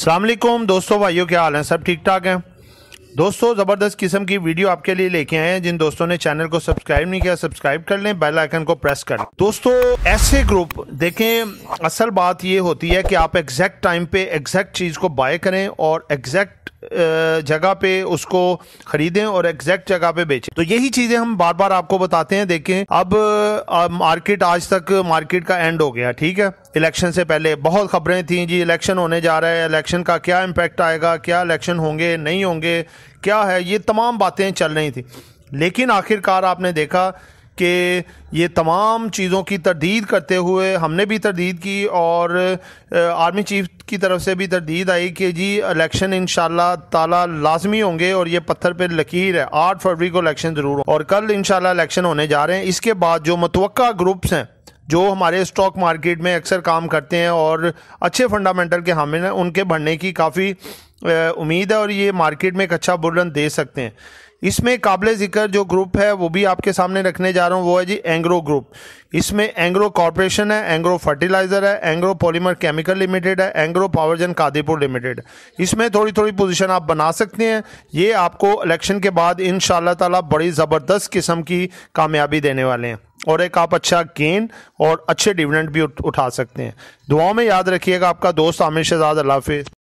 सलामकुम दोस्तों भाइयों क्या हाल हैं सब ठीक ठाक हैं दोस्तों ज़बरदस्त किस्म की वीडियो आपके लिए लेके आए हैं जिन दोस्तों ने चैनल को सब्सक्राइब नहीं किया सब्सक्राइब कर लें बेल आइकन को प्रेस कर लें दोस्तों ऐसे ग्रुप देखें असल बात ये होती है कि आप एग्जैक्ट टाइम पे एग्जैक्ट चीज़ को बाय करें और एग्जैक्ट जगह पे उसको खरीदें और एग्जैक्ट जगह पे बेचें तो यही चीजें हम बार बार आपको बताते हैं देखें अब मार्केट आज तक मार्केट का एंड हो गया ठीक है इलेक्शन से पहले बहुत खबरें थी जी इलेक्शन होने जा रहा है इलेक्शन का क्या इम्पैक्ट आएगा क्या इलेक्शन होंगे नहीं होंगे क्या है ये तमाम बातें चल रही थी लेकिन आखिरकार आपने देखा कि ये तमाम चीज़ों की तरदीद करते हुए हमने भी तरदीद की और आर्मी चीफ की तरफ से भी तरदीद आई कि जी इलेक्शन इन ताला लाजमी होंगे और ये पत्थर पर लकीर है आठ फरवरी को इलेक्शन ज़रूर हो और कल इन इलेक्शन होने जा रहे हैं इसके बाद जो मतव ग्रुप्स हैं जो हमारे स्टॉक मार्केट में अक्सर काम करते हैं और अच्छे फंडामेंटल के हामिल हैं उनके बढ़ने की काफ़ी उम्मीद है और ये मार्केट में एक अच्छा बुलंद दे सकते हैं इसमें काबिल ज़िक्र जो ग्रुप है वो भी आपके सामने रखने जा रहा हूँ वो है जी एंग्रो ग्रुप इसमें एंग्रो कॉरपोरेशन है एंग्रो फर्टिलाइज़र है एंग्रो पॉलीमर केमिकल लिमिटेड है एंग्रो पावरजन कादीपुर लिमिटेड इसमें थोड़ी थोड़ी पोजीशन आप बना सकते हैं ये आपको इलेक्शन के बाद इन ताला बड़ी ज़बरदस्त किस्म की कामयाबी देने वाले हैं और एक आप अच्छा गेन और अच्छे डिविडेंड भी उठा सकते हैं दुआओं में याद रखिएगा आपका दोस्त आमिर शहजाद अल्लाह